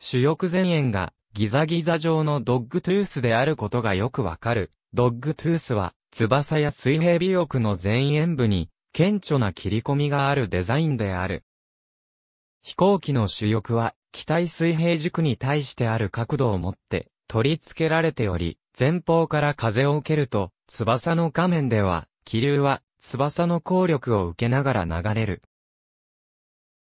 主翼前縁がギザギザ状のドッグトゥースであることがよくわかる。ドッグトゥースは翼や水平尾翼の前縁部に顕著な切り込みがあるデザインである。飛行機の主翼は機体水平軸に対してある角度を持って取り付けられており、前方から風を受けると翼の画面では気流は翼の効力を受けながら流れる。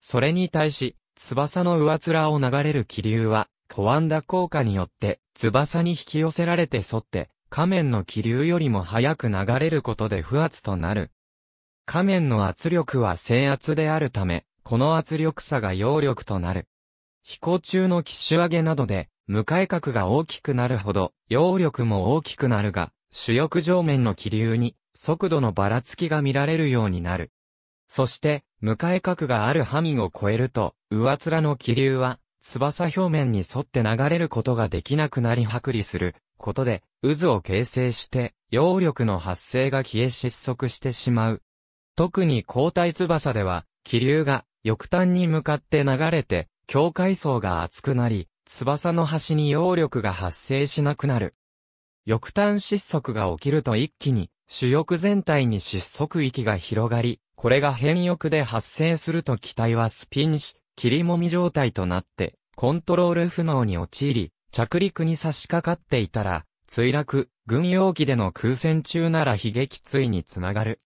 それに対し、翼の上面を流れる気流は、コアンダ効果によって、翼に引き寄せられて沿って、仮面の気流よりも早く流れることで不圧となる。仮面の圧力は制圧であるため、この圧力差が揚力となる。飛行中の機種上げなどで、向かい角が大きくなるほど、揚力も大きくなるが、主翼上面の気流に、速度のばらつきが見られるようになる。そして、向かい角がある範囲を超えると、上面の気流は、翼表面に沿って流れることができなくなり剥離することで、渦を形成して、揚力の発生が消え失速してしまう。特に交代翼では、気流が翼端に向かって流れて、境界層が厚くなり、翼の端に揚力が発生しなくなる。翼端失速が起きると一気に主翼全体に失速域が広がり、これが変翼で発生すると機体はスピンし、切りもみ状態となって、コントロール不能に陥り、着陸に差し掛かっていたら、墜落、軍用機での空戦中なら悲劇墜につながる。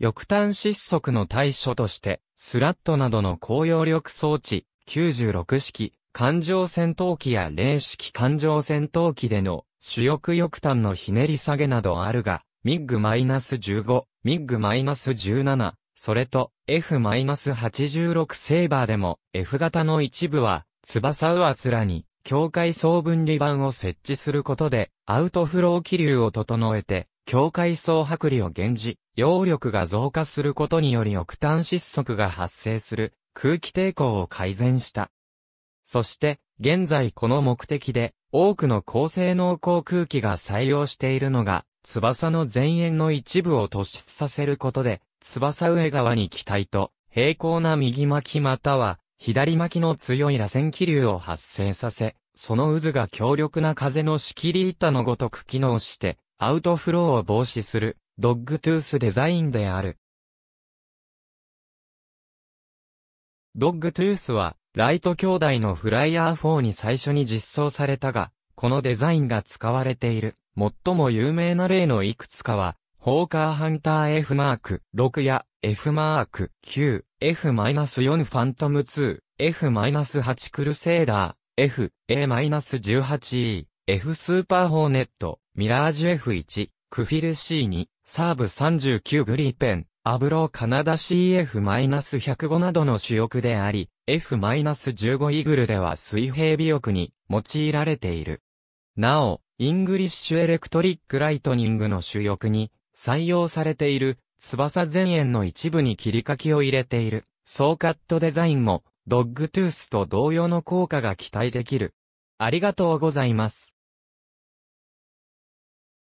翼端失速の対処として、スラットなどの高揚力装置、96式、艦上戦闘機や零式艦上戦闘機での主翼翼端のひねり下げなどあるが、ミッグマイナス15、ミッグマイナス17、それと F-86 セーバーでも F 型の一部は翼あつらに境界層分離板を設置することでアウトフロー気流を整えて境界層剥離を減じ、揚力が増加することにより億端失速が発生する空気抵抗を改善した。そして現在この目的で多くの高性能航空機が採用しているのが翼の前縁の一部を突出させることで、翼上側に機体と平行な右巻きまたは左巻きの強い螺旋気流を発生させ、その渦が強力な風の仕切り板のごとく機能して、アウトフローを防止する、ドッグトゥースデザインである。ドッグトゥースは、ライト兄弟のフライヤー4に最初に実装されたが、このデザインが使われている。最も有名な例のいくつかは、ホーカーハンター F マーク6や F マーク9、F-4 ファントム2、F-8 クルセーダー、F、A-18E、F スーパーホーネット、ミラージュ F1、クフィル C2、サーブ39グリーペン、アブローカナダ CF-105 などの主翼であり、F-15 イーグルでは水平尾翼に用いられている。なお、イングリッシュエレクトリックライトニングの主翼に採用されている翼前縁の一部に切り欠きを入れている総カットデザインもドッグトゥースと同様の効果が期待できる。ありがとうございます。